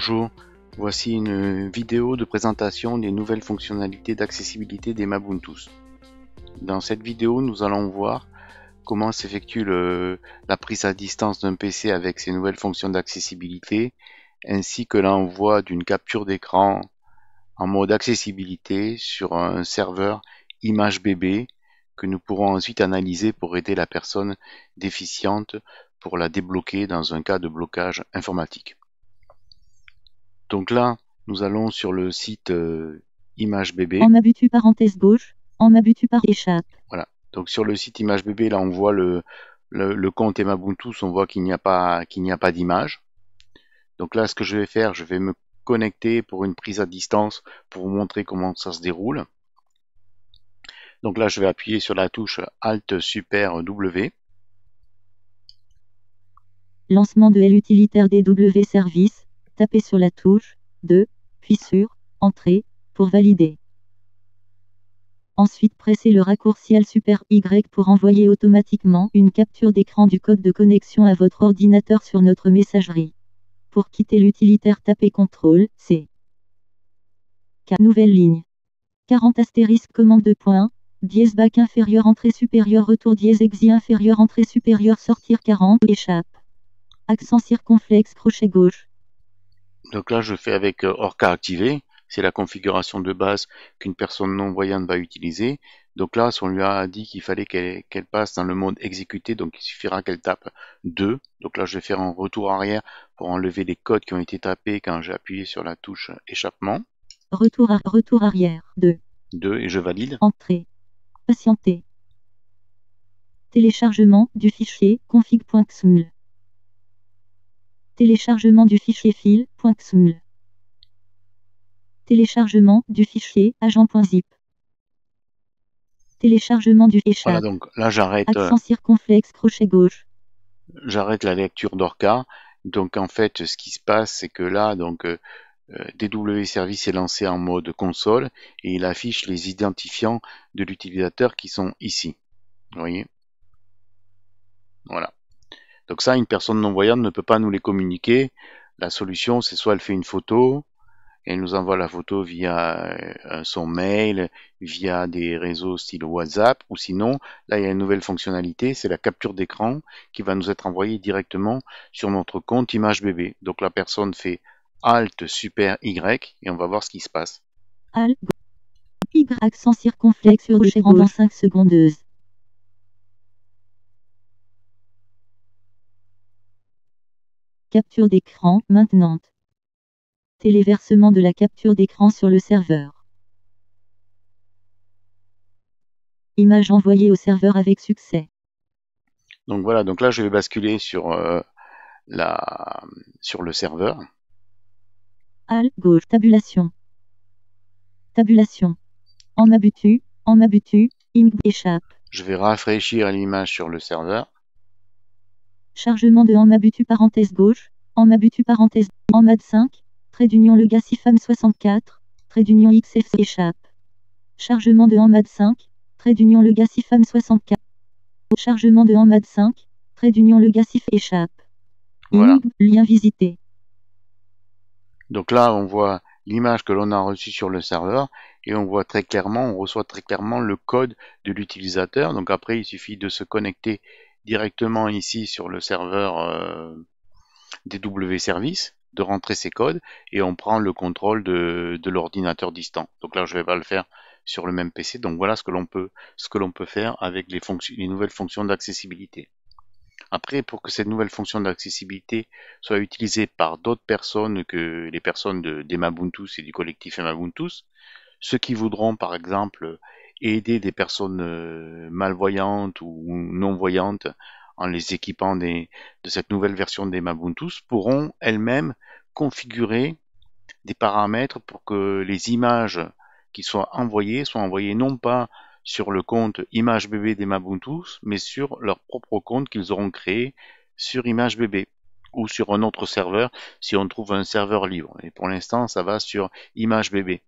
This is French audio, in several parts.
Bonjour, voici une vidéo de présentation des nouvelles fonctionnalités d'accessibilité des Mabuntus. Dans cette vidéo, nous allons voir comment s'effectue la prise à distance d'un PC avec ses nouvelles fonctions d'accessibilité, ainsi que l'envoi d'une capture d'écran en mode accessibilité sur un serveur image que nous pourrons ensuite analyser pour aider la personne déficiente pour la débloquer dans un cas de blocage informatique. Donc là, nous allons sur le site ImageBB. Euh, Image Bébé. En abutu parenthèse gauche, en abutu par échappe. Voilà. Donc sur le site Image là on voit le, le, le compte Emabuntu, on voit qu'il n'y a pas qu'il n'y a pas d'image. Donc là, ce que je vais faire, je vais me connecter pour une prise à distance pour vous montrer comment ça se déroule. Donc là, je vais appuyer sur la touche Alt Super W. Lancement de l'utilitaire DW Service, Tapez sur la touche 2, puis sur Entrée pour valider. Ensuite, pressez le raccourci Al Super Y pour envoyer automatiquement une capture d'écran du code de connexion à votre ordinateur sur notre messagerie. Pour quitter l'utilitaire, tapez CTRL C. K. Nouvelle ligne. 40 astérisques. commande de points, dièse bac inférieur entrée supérieure retour dièse exi inférieur entrée supérieure sortir 40 échappe. Accent circonflexe crochet gauche, donc là, je fais avec euh, Orca activé. C'est la configuration de base qu'une personne non-voyante va utiliser. Donc là, on lui a dit qu'il fallait qu'elle passe dans le mode exécuté, donc il suffira qu'elle tape 2. Donc là, je vais faire un retour arrière pour enlever les codes qui ont été tapés quand j'ai appuyé sur la touche échappement. Retour, retour arrière 2. 2 et je valide. Entrée. Patienter. Téléchargement du fichier config.xml. Téléchargement du fichier fil.xml. Téléchargement du fichier agent.zip. Téléchargement du fichier Voilà, donc là j'arrête. Euh, Accent circonflexe crochet gauche. J'arrête la lecture d'Orca. Donc en fait, ce qui se passe, c'est que là, donc euh, euh, DW Service est lancé en mode console et il affiche les identifiants de l'utilisateur qui sont ici. Vous voyez Voilà. Donc ça, une personne non-voyante ne peut pas nous les communiquer. La solution, c'est soit elle fait une photo, et elle nous envoie la photo via euh, euh, son mail, via des réseaux style WhatsApp, ou sinon, là, il y a une nouvelle fonctionnalité, c'est la capture d'écran qui va nous être envoyée directement sur notre compte Image Bébé. Donc la personne fait Alt Super Y, et on va voir ce qui se passe. Alt Y sans circonflexe, 5 secondes. Capture d'écran, maintenant. Téléversement de la capture d'écran sur le serveur. Image envoyée au serveur avec succès. Donc voilà, donc là je vais basculer sur, euh, la, sur le serveur. Alt gauche, tabulation. Tabulation. En mabutu, en mabutu, ing échappe. Je vais rafraîchir l'image sur le serveur chargement de en parenthèse gauche, en parenthèse, en mad 5, trait d'union le 64, trait d'union XFC échappe. Chargement de en 5, trait d'union le FAM 64. Chargement de en 5, trait d'union le échappe. Voilà. Lien visité. Donc là, on voit l'image que l'on a reçue sur le serveur et on voit très clairement, on reçoit très clairement le code de l'utilisateur. Donc après, il suffit de se connecter directement ici sur le serveur euh, DW Services, de rentrer ces codes et on prend le contrôle de, l'ordinateur distant. Donc là, je ne vais pas le faire sur le même PC. Donc voilà ce que l'on peut, ce que l'on peut faire avec les, les nouvelles fonctions d'accessibilité. Après, pour que cette nouvelle fonction d'accessibilité soit utilisée par d'autres personnes que les personnes de, et du collectif Emabuntus, ceux qui voudront, par exemple, aider des personnes euh, malvoyantes ou non-voyantes en les équipant des, de cette nouvelle version des Mabuntus pourront elles-mêmes configurer des paramètres pour que les images qui soient envoyées soient envoyées non pas sur le compte Image Bébé des Mabuntu mais sur leur propre compte qu'ils auront créé sur Image Bébé ou sur un autre serveur si on trouve un serveur libre. Et pour l'instant, ça va sur Image Bébé.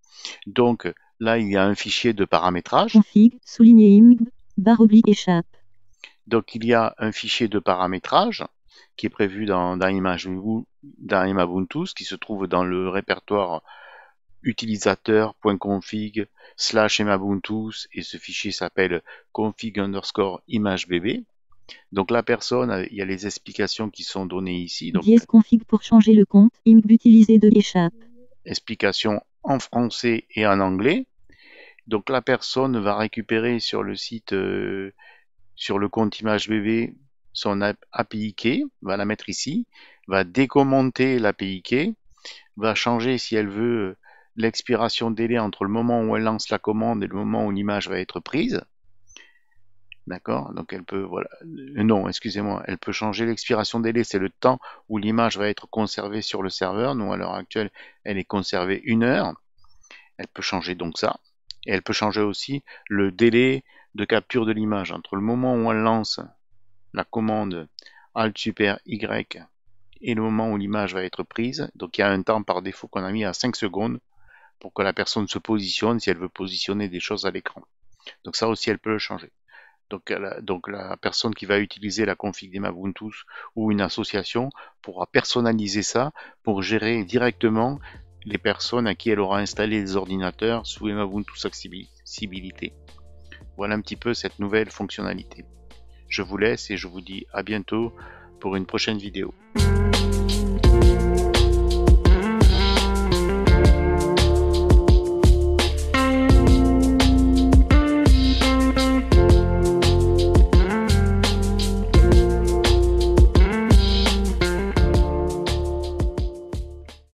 Donc, Là, il y a un fichier de paramétrage. Config, souligné oblique Donc, il y a un fichier de paramétrage qui est prévu dans, dans, qui se trouve dans le répertoire utilisateur.config slash Imabuntus, et ce fichier s'appelle config underscore imagebb. Donc la personne, il y a les explications qui sont données ici. Donc, yes config pour changer le compte, img de l'échappe. Explication en français et en anglais. Donc la personne va récupérer sur le site, euh, sur le compte image bébé, son API key, va la mettre ici, va décommenter l'API key, va changer si elle veut l'expiration délai entre le moment où elle lance la commande et le moment où l'image va être prise. D'accord Donc elle peut, voilà, euh, non, excusez-moi, elle peut changer l'expiration délai, c'est le temps où l'image va être conservée sur le serveur. Nous, à l'heure actuelle, elle est conservée une heure. Elle peut changer donc ça. Et elle peut changer aussi le délai de capture de l'image entre le moment où elle lance la commande Alt Super Y et le moment où l'image va être prise. Donc il y a un temps par défaut qu'on a mis à 5 secondes pour que la personne se positionne si elle veut positionner des choses à l'écran. Donc ça aussi, elle peut le changer. Donc la, personne qui va utiliser la config des ou une association pourra personnaliser ça pour gérer directement les personnes à qui elle aura installé les ordinateurs sous Ubuntu Accessibilité. Voilà un petit peu cette nouvelle fonctionnalité. Je vous laisse et je vous dis à bientôt pour une prochaine vidéo.